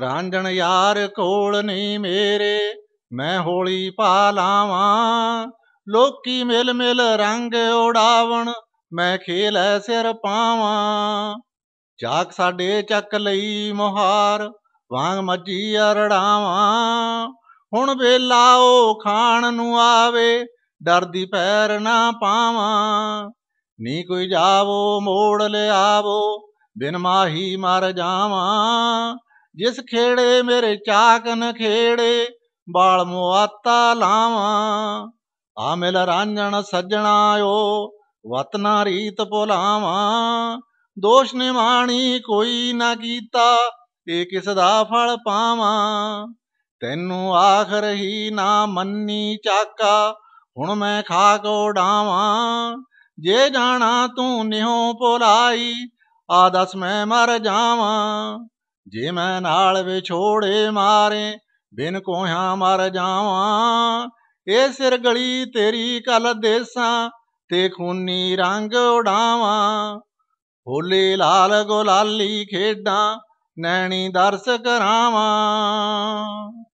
ਰਾਂਝਣ ਯਾਰ ਕੋਲ ਨਹੀਂ ਮੇਰੇ ਮੈਂ ਹੋਲੀ ਪਾ ਲਾਵਾਂ ਲੋਕੀ ਮਿਲ ਮਿਲ ਰੰਗ ਉਡਾਵਣ ਮੈਂ ਖੇਲੈ ਸਿਰ ਪਾਵਾਂ ਜਾਗ ਸਾਡੇ ਚੱਕ ਲਈ ਮੁਹਾਰ ਵਾਂਗ ਮੱਜੀ ਅਰੜਾਵਾਂ ਹੁਣ ਵੇਲਾ ਉਹ ਖਾਣ ਨੂੰ ਆਵੇ ਡਰਦੀ ਪੈਰ ਨਾ ਪਾਵਾਂ ਨੀ ਕੋਈ ਜਾਵੋ ਮੋੜ ਲਿਆਵੋ ਬਿਨ ਮਾਹੀ ਮਰ ਜਾਵਾਂ ਜਿਸ ਖੇੜੇ ਮੇਰੇ ਚਾਕਨ ਖੇੜੇ ਬਾਲ ਮੁਆਤਾ ਲਾਵਾਂ ਆ ਮਿਲ ਰਾਂਝਣ ਸੱਜਣਾ ਓ ਵਤਨਾ ਰੀਤ ਭੁਲਾਵਾਂ ਦੋਸ਼ ਨਿਮਾਣੀ ਕੋਈ ਨਾ ਕੀਤਾ ਏ ਕਿਸ ਦਾ ਫਲ ਪਾਵਾਂ ਤੈਨੂੰ ਆਖਰ ਹੀ ਨਾ ਮੰਨੀ ਚਾਕਾ ਹੁਣ ਮੈਂ ਕੋ ਉਡਾਵਾਂ ਜੇ ਜਾਣਾ ਤੂੰ ਨਿਹੋਂ ਪੋਲਾਈ ਆ ਦਸ ਮੈਂ ਮਰ ਜਾਵਾਂ ਜੇ ਮੈਂ ਨਾਲ ਵਿਛੋੜੇ ਮਾਰੇ ਬਿਨ ਕੋਹਾਂ ਮਰ ਜਾਵਾਂ ਇਹ ਸਿਰ ਗਲੀ ਤੇਰੀ ਕਲ ਦੇਸਾਂ ਤੇ ਖੂਨੀ ਰੰਗ ਉਡਾਵਾਂ ਹੋਲੇ ਲਾਲ ਗੁਲਾਲੀ ਖੇਡਾਂ ਨੈਣੀ ਦਰਸ ਕਰਾਵਾਂ